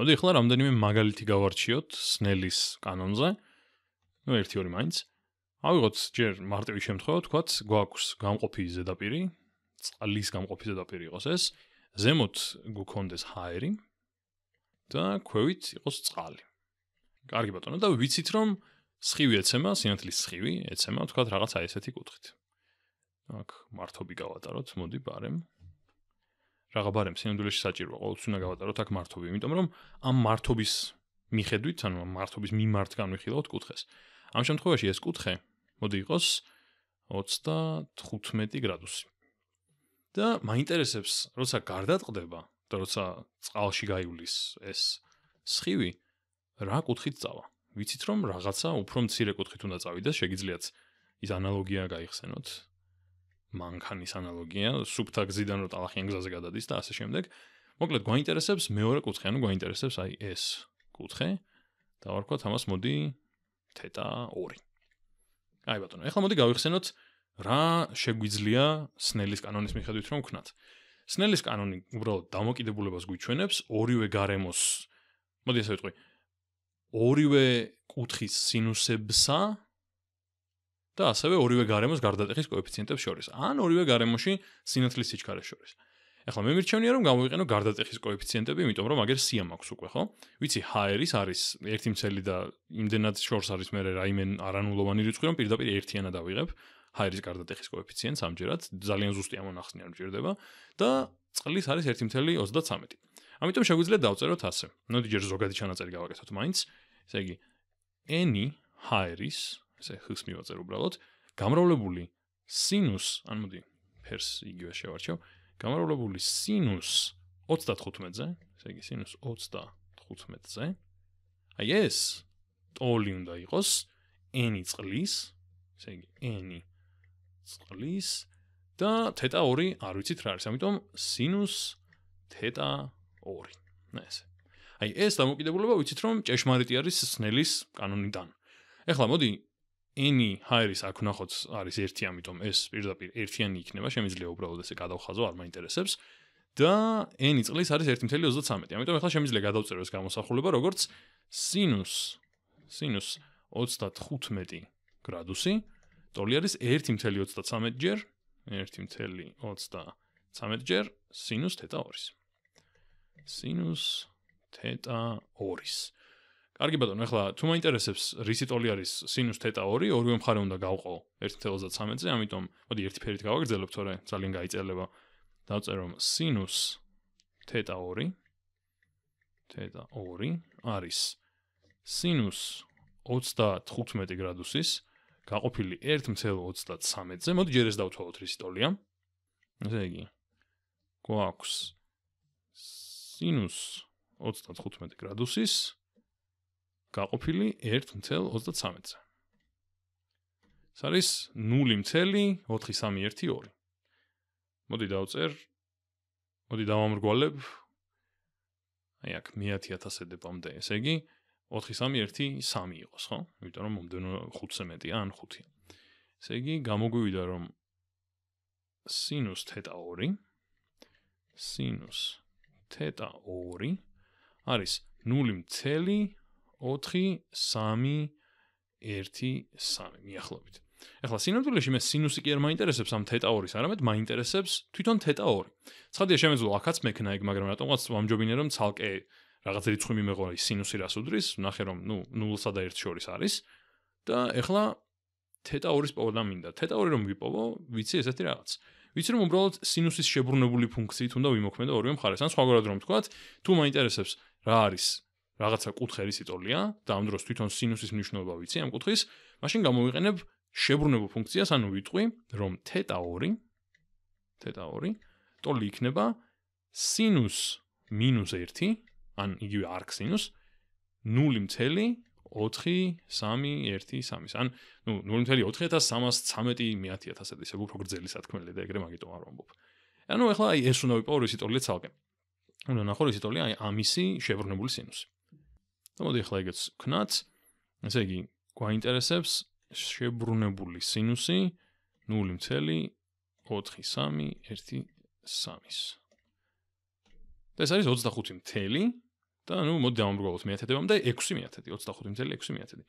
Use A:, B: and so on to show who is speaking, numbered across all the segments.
A: მოდი ახლა რამდენიმე მაგალითი გავარჩიოთ სნელის კანონზე. ну 1-2 მაინც. ავიღოთ ჯერ მარტივი შემთხვევა, თქვათ, გვაქვს გამყოფი ზედაპირი, წყლის გამყოფი ზედაპირი იყოს ეს. ზემოთ გვქონდეს ჰაერი და ქვევით იყოს წყალი. კარგი ბატონო, და ვიცით რომ სხივი ეცემა, სინათლის სხივი ეცემა, თქვათ, რაღაცა ესეთი კუთხით. აქ მართობი გავატაროთ, მოდი, პარემ. რაღაბარემ სინამდვილეში საჭიროა ყოველთვის უნდა გავატაროთ აქ მართობი იმიტომ რომ ამ მართობის მიხედვით ანუ ამ მართობის მიმართ განვიხილავთ კუთხეს ამ შემთხვევაში ეს კუთხე მოდი იყოს 35 გრადუსი და მაინტერესებს როცა გარდატყდება და როცა წყალში გაივლის ეს სხივი რა კუთხით წავა ვიცით რომ რაღაცა უფრო მცირე კუთხით უნდა წავიდეს შეიძლება ის ანალოგია გაიხსენოთ მანქანის ანალოგია, სუბთა გზიდან რო ტალახიან გზაზე გადადის და ასე შემდეგ. მოკლედ გვაინტერესებს მეორე კუთხე, ანუ გვაინტერესებს აი ეს კუთხე. და ვარქვათ ამას მოდი თეტა 2. აი ბატონო, ახლა მოდი გავიხსენოთ რა შეგვიძლია სნელის კანონის მიხედვით რომ ვქნათ. სნელის კანონი უბრალოდ დამოკიდებულებას გვიჩვენებს ორივე გარემოს მოდი ასე ვიტყვი ორივე კუთხის სინუსებსა და ასევე ორივე გარემოს გარდატეხის კოეფიციენტებს შორის, ან ორივე გარემოში სინათლის სიჩქარეს შორის. ახლა მე მირჩენია რომ გამოვიყენო გარდატეხის კოეფიციენტები, იმიტომ რომ მაგერ სია მაქვს უკვე, ხო? ვიცი, ჰაერის არის 1.0 და იმდენად შორს არის მე რაიმენ არანულოვანი რიცხვი, რომ პირდაპირ 1-იანა დავიღებ ჰაერის გარდატეხის კოეფიციენტს ამჯერად, ძალიან ზუსტი ამონახსნიან ჭირდება და წყლის არის 1.33. ამიტომ შეგვიძლია დავწეროთ ასე. ნუ დიჯერ ზოგადი ჩანაწერი გავაკეთოთ მაინც. ესე იგი, n-ი ჰაერის, ესე ხს მივაწერ უბრალოდ გამრავლებული sinus ან მოდი ფერს იგივე შევარჩევ გამრავლებული sinus 35-ზე ესე იგი sinus 35-ზე აი ეს ტოლი უნდა იყოს n-ი წლის ესე იგი n-ი წლის და თეტა 2 არ ვიცით რა არის ამიტომ sinus თეტა 2 ნა ესე აი ეს დამოკიდებულება ვიცით რომ ჭეშმარიტი არის სნელის კანონიდან ეხლა მოდი any hire-ის აქ ვნახოთ არის ერთი, ამიტომ ეს პირდაპირ ერთიანი იქნება, შემიძლია უბრალოდ ესე გადავხაზო, არ მაინტერესებს. და any წლის არის 1.33, ამიტომ ახლა შემიძლია გადავწეროს გამოსახულება როგორც sinus sinus 35 გრადუსი, ტოლი არის 1.33-ჯერ, 1.33-ჯერ sinus θ2-ის. sinus θ2-ის. კარგი ბატონო, ახლა თუ მაინტერესებს, რისიტოლი არის sinus theta 2, ორივე მხარე უნდა გავყო 1.33-ზე, ამიტომ მოდი ერთი ფერით გავაგრძელებ, თორე ძალიან გაიწელება. დავწერო sinus theta 2 theta 2 არის sinus 35 გრადუსის გაყოფილი 1.33-ზე. მოდი ჯერ ეს დავთვალოთ რისიტოლია. ესე იგი გვაქვს sinus 35 გრადუსის გაყופיლი 1.33-ზე. ეს არის 0.4312. მოდი დავწერ. მოდი დავამრგვალებ. აი აქ 100000-ზე დაბამდე. ესე იგი 4313 იყოს, ხო? იმიტომ რომ მომდენო 5-ზე მეტია ან 5-ია. ესე იგი გამოგვივიდა რომ sinus θ2 sinus θ2 არის 4 მიახლოებით. ახლა სინამდვილეში მე სინუსი კი არ მაინტერესებს ამ თეტა 2-ის, არამედ მაინტერესებს თვითონ თეტა 2. ცხადია შემეძლო ახაც მექნა ეგ, მაგრამ რატომღაც ამჯობინე რომ ცალკე რაღაც რიცხვი მიმეღო ის სინუსი რას უდრის, ნახე რომ ნუ 0-სა და 1-ს შორის არის. და ახლა თეტა 2-ის პოვნა მინდა. თეტა 2 რომ ვიპოვო, ვიცი ესეთი რაღაც. ვიცი რომ უბრალოდ სინუსის შებრუნებული ფუნქციით უნდა ვიმოქმედო ორივე მხარეს. ან სხვაგვარად რომ ვთქვა, თუ მაინტერესებს რა არის რაღაცა კუთხე არის იტოლია და ამ დროს თვითონ სინუსის მნიშვნელობა ვიცი ამ კუთხის, მაშინ გამოვიყენებ შებრუნებო ფუნქციას, ანუ ვიტყვი, რომ თეტა 2 თეტა 2 ტოლი იქნება სინუს მინუს 1, ან იგივე არქ სინუს 0.4313. ან ნუ 0.4313 მეათიათასად ისე უფრო გრძელი სათქმელი და ეგრე მაგიტომ არ ვამბობ. ანუ ეხლა აი ეს უნდა ვიპოვო ის იტოლია ცალკე. უნდა ნახო ის იტოლია აი ამისი შებრუნებული სინუსი. და მოდი ახლა ეგეც ვქნათ. ესე იგი, გვაინტერესებს შებრუნებული სინუსი 0.4313-ის. და ეს არის 25 მთელი და ნუ მოდი დავამრგვალოთ მეათედებამდე 6 მეათედი, 25 მთელი 6 მეათედი.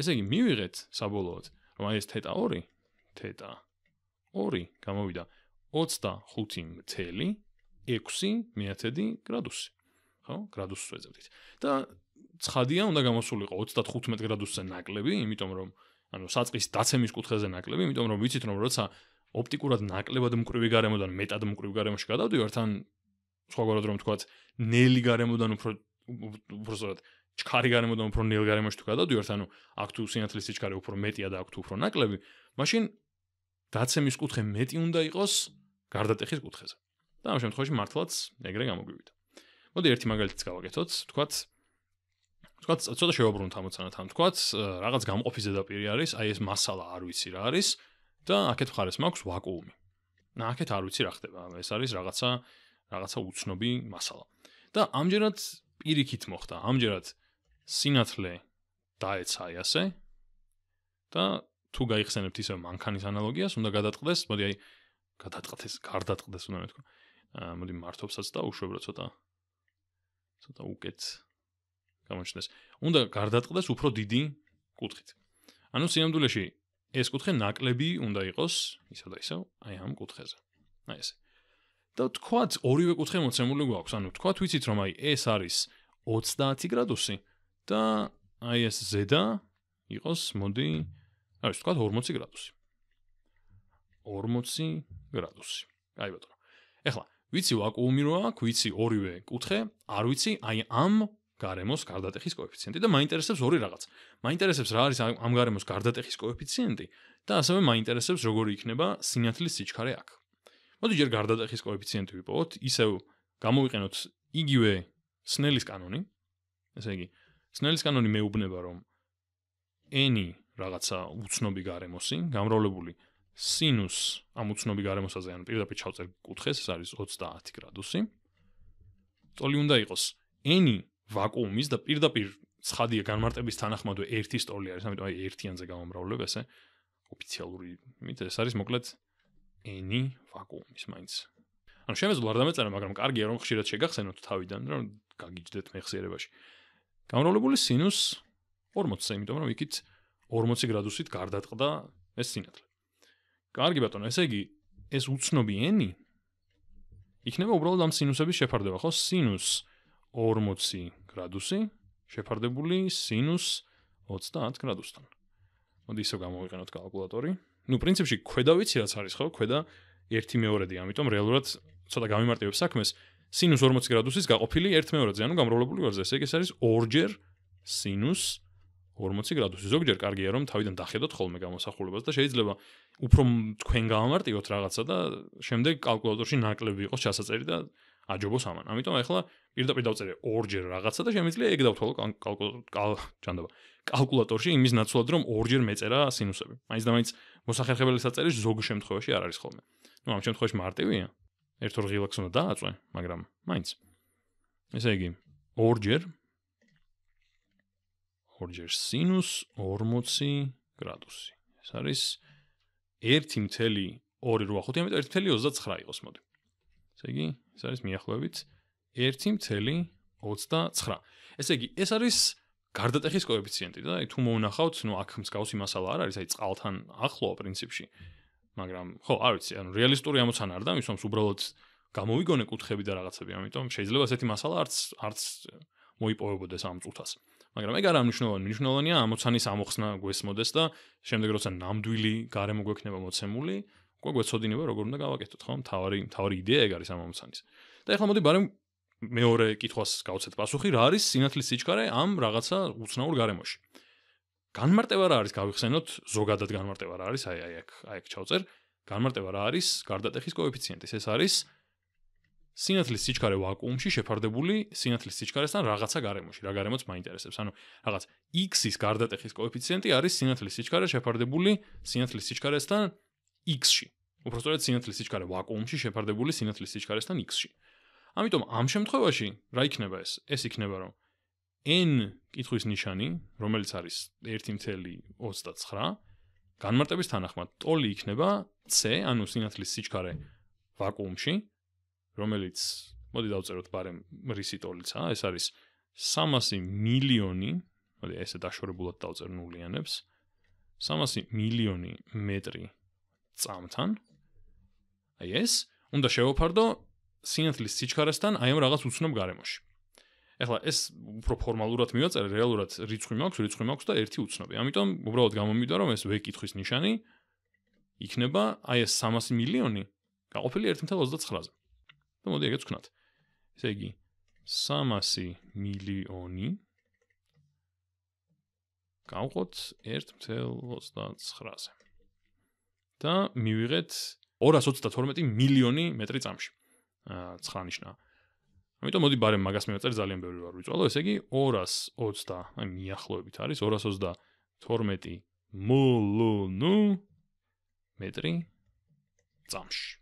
A: ესე იგი, მივიღეთ საბოლოოდ, რომ ეს თეტა 2, თეტა 2 გამოვიდა 25 მთელი 6 მეათედი გრადუსი. ხო, გრადუსს ვეძებდით. და ცხადია უნდა გამოსულიყო 35 გრადუსზე ნაკლები, იმიტომ რომ ანუ საწყის დაცემის კუთხეზე ნაკლები, იმიტომ რომ ვიცით რომ როცა ოპტიკურად ნაკლებად მკრივი გარემოდან მეტად მკრივ გარემოში გადავდივართ, ან სხვაგვარად რომ ვთქვათ, ნელი გარემოდან უფრო უფრო სწორად ჩქარი გარემოდან უფრო ნელ გარემოში თუ გადავდივართ, ანუ აქ თუ სინათლის სიჩქარე უფრო მეტია და აქ თუ უფრო ნაკლები, მაშინ დაცემის კუთხე მეტი უნდა იყოს გარდატეხის კუთხეზე. და ამ შემთხვევაში მართლაც ეგრე გამოგვივიდა. მოდი ერთი მაგალითიც გავაკეთოთ, ვთქვათ, თქვა ცოტა შევაბრუნოთ ამოცანა თან თქვა რაღაც გამყოფი ზედაპირი არის აი ეს მასალა არ ვიცი რა არის და აქეთ ხარეს მაქვს ვაკუუმი და აქეთ არ ვიცი რა ხდება ეს არის რაღაცა რაღაცა უცნობი მასალა და ამჯერად პირიქით მოხდა ამჯერად სინათლე დაეცა ისე და თუ გაიხსენებთ ისე მანქანის ანალოგიას უნდა გადაтყდეს მოდი აი გადაтყდეს გარდატყდეს უნდა მეთქვა მოდი მართობსაც და უშვებ რა ცოტა ცოტა უკეთ გამოჩნდეს. უნდა გარდატყდეს უფრო დიდი კუთხით. ანუ სიამდვილეში ეს კუთხე ნაკლები უნდა იყოს ისა და ისა აი ამ კუთხეზე. აი ეს. და თქვათ ორივე კუთხე მოცემული გვაქვს, ანუ თქვათ ვიცით რომ აი ეს არის 30 გრადუსი და აი ეს ზედა იყოს მოდი აი თქვათ 40 გრადუსი. 40 გრადუსი. აი ბატონო. ეხლა ვიცი ვაკუუმი როა, ვიცი ორივე კუთხე, არ ვიცი აი ამ გარემოს გარდატეხის კოეფიციენტი და მაინტერესებს ორი რაღაც. მაინტერესებს რა არის ამ გარემოს გარდატეხის კოეფიციენტი და ასევე მაინტერესებს როგორი იქნება სინათლის სიჩქარე აქ. მოდი ჯერ გარდატეხის კოეფიციენტი ვიპოვოთ, ისევ გამოვიყენოთ იგივე სნელის კანონი. ესე იგი, სნელის კანონი მეუბნება რომ n რაღაცა უცნობი გარემოსი, გამრავლებული sinus ამ უცნობი გარემოსაზე, ანუ პირდაპირ ჩავწერ კუთხეს, ეს არის 30 გრადუსი. წოლი უნდა იყოს n-ი ვაკუუმის და პირდაპირ ცხადია განმარტების თანახმადვე ერთი სტოლი არის, ამიტომ აი ერთიანზე გამომრავლებ ესე ოფიციალური, იმით ეს არის მოკლედ ენი ვაკუუმის მაინც. ანუ შემეძლო არ დამეწერა, მაგრამ კარგია რომ ხშირად შეგახსენოთ თავიდან, რომ გაგიჯდეთ მეხსიერებაში. გამომრავლებული სინუს 40-ზე, იმიტომ რომ იქით 40 გრადუსით გარდატყდა ეს სინათლე. კარგი ბატონო, ესე იგი ეს უცნობი ენი იქნება უბრალოდ ამ სინუსების შეფარდება, ხო? სინუსი 40 გრადუსი, შეფარდებული სინუს 30 გრადუსთან. მოდი ისე გამოვიყენოთ კალკულატორი. Ну, в принципе, ქვედა ვიცი რაც არის, ხო? ქვედა 1/2-დი, ამიტომ რეალურად ცოტა გამიმარტივებ საქმეს. სინუს 40 გრადუსის გაყოფილი 1/2-ზე, ანუ გამრავლებული ვარზე, ესე იგი, ეს არის 2ჯერ სინუს 40 გრადუსი. ზოგჯერ კარგია რომ თავიდან დახედოთ ხოლმე გამოსახულებას და შეიძლება უფრო თქვენ გამომარტივოთ რაღაცა და შემდეგ კალკულატორში ნაკლები იყოს ჩასაწერი და აჯობოს ამან. ამიტომ ახლა პირდაპირ დავწერე ორჯერ რაღაცა და შემიძლია ეგ დავთვალო კალკულატორში, კალკულატორში იმის ნაცვლად რომ ორჯერ მეწერა სინუსები. მაინც და მაინც მოსახერხებელს აწერე ზოგი შემთხვევაში არ არის ხოლმე. ნუ ამ შემთხვევაში მარტივია. ერთ ორ ღილაკს უნდა დააწვე, მაგრამ მაინც. ესე იგი, ორჯერ ორჯერ სინუს 40 გრადუსი. ეს არის 1.285, ამიტომ 1.29 იყოს მოდი. ესე იგი, ეს არის მიახლოებით 1.29. ესე იგი, ეს არის გარდატეხის კოეფიციენტი და თუ მოვნახავთ, ნუ აქ მსგავსი მასალა არ არის, აი წყალთან ახლოა პრინციპში. მაგრამ, ხო, არ ვიცი, ანუ რეალისტური ამოცანა არ და მისვამს უბრალოდ გამოვიგონე კუთხები და რაღაცები, ამიტომ შეიძლება ასეთი მასალა არც არც მოიპოვებოდეს ამ წუთას. მაგრამ ეგ არ ამნიშნავს, მნიშვნელოვანია ამოცანის ამოხსნა გესმოდეს და შემდეგ როცა ნამდვილი გარემო გვექნება მოცემული, უკვე გვეცოდინება როგორ უნდა გავაკეთოთ, ხო? თავი თავი იდეა ეგ არის ამ ამოცანის. და ახლა მოდი ბარემ მეორე კითხვას გავცეთ პასუხი, რა არის სინათლის სიჩქარე ამ რაღაცა უცნაურ გარემოში? განმარტება რა არის, გავიხსენოთ, ზოგადად განმარტება რა არის, აი აი აქ აი აქ ჩავწერ. განმარტება რა არის? გარდატეხის კოეფიციენტი. ეს არის სინათლის სიჩქარე ვაკუუმში შეფარდებული სინათლის სიჩქარესთან რაღაცა გარემოში, რა გარემოც მაინტერესებს. ანუ რაღაც x-ის გარდატეხის კოეფიციენტი არის სინათლის სიჩქარე შეფარდებული სინათლის სიჩქარესთან x-ში. უფრო სწორედ სინათლის სიჩქარე ვაკუუმში შეფარდებული სინათლის სიჩქარესთან x-ში. ამიტომ ამ შემთხვევაში რა იქნება ეს? ეს იქნება რომ n კითხვის ნიშანი, რომელიც არის 1.39, განმარტების თანახმად ტოლი იქნება c, ანუ სინათლის სიჩქარე ვაკუუმში, რომელიც მოდი დავწეროთ პარემ რისი ტოლიცა, ეს არის 300 მილიონი, მოდი ესე დაშორებულად დავწერ ნულიანებს. 300 მილიონი მეტრი წამთან, აი ეს უნდა შევაფარდო სინათლის სიჩქარესთან აი ამ რაღაც უცნობ გარემოში. ეხლა ეს უფრო ფორმალურად მივაწერე, რეალურად რიცხვი მაქვს, რიცხვი მაქვს და ერთი უცნობი. ამიტომ უბრალოდ გამომივიდა რომ ეს ვეკითხვის ნიშანი იქნება აი ეს 300 მილიონი გაყოფილი 1.29-ზე. და მოდი ეგეც ვქნათ. ესე იგი 300 მილიონი გავყოთ 1.29-ზე. და მივიღეთ 232 მილიონი მეტრი წამში. აა ცხრა ნიშნა. ამიტომ მოდი bare მაგას მივაწერ ძალიან ბევრი ვარ ვიწვალო, ესე იგი 220, აი მიახლოებით არის 222 მლნ მეტრი წამში.